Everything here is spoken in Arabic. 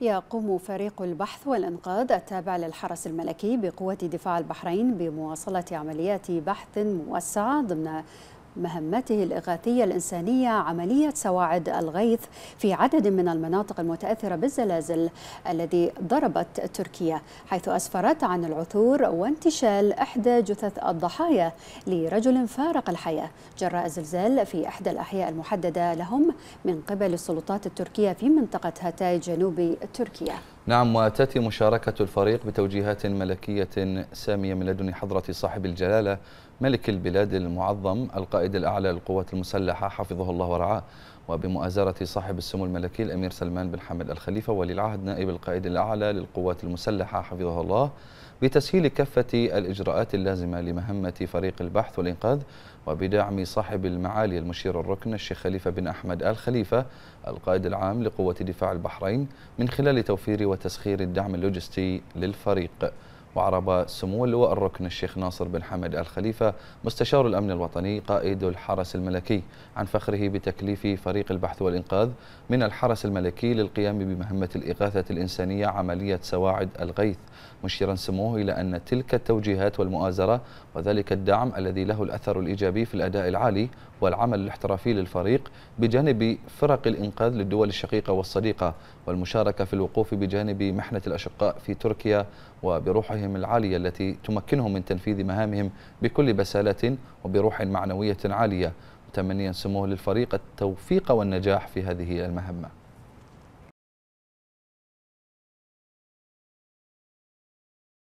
يقوم فريق البحث والإنقاذ التابع للحرس الملكي بقوة دفاع البحرين بمواصلة عمليات بحث موسعة ضمن مهمته الإغاثية الإنسانية عملية سواعد الغيث في عدد من المناطق المتأثرة بالزلازل الذي ضربت تركيا حيث أسفرت عن العثور وانتشال إحدى جثث الضحايا لرجل فارق الحياة جراء زلزال في إحدى الأحياء المحددة لهم من قبل السلطات التركية في منطقة هاتاي جنوب تركيا نعم وتأتي مشاركة الفريق بتوجيهات ملكية سامية من لدن حضرة صاحب الجلالة ملك البلاد المعظم القائد الأعلى للقوات المسلحة حفظه الله ورعاه وبمؤازرة صاحب السمو الملكي الأمير سلمان بن حمد الخليفة ولي العهد نائب القائد الأعلى للقوات المسلحة حفظه الله بتسهيل كافة الإجراءات اللازمة لمهمة فريق البحث والإنقاذ وبدعم صاحب المعالي المشير الركن الشيخ خليفة بن أحمد آل خليفة القائد العام لقوة دفاع البحرين من خلال توفير وتسخير الدعم اللوجستي للفريق وعرب سمو اللواء الركن الشيخ ناصر بن حمد الخليفة مستشار الأمن الوطني قائد الحرس الملكي عن فخره بتكليف فريق البحث والإنقاذ من الحرس الملكي للقيام بمهمة الإغاثة الإنسانية عملية سواعد الغيث مشيرا سموه إلى أن تلك التوجيهات والمؤازرة وذلك الدعم الذي له الأثر الإيجابي في الأداء العالي والعمل الاحترافي للفريق بجانب فرق الإنقاذ للدول الشقيقة والصديقة والمشاركة في الوقوف بجانب محنة الأشقاء في تركيا وبروحهم مهامهم العالية التي تمكنهم من تنفيذ مهامهم بكل بسالة وبروح معنوية عالية متمنيا سموه للفريق التوفيق والنجاح في هذه المهمة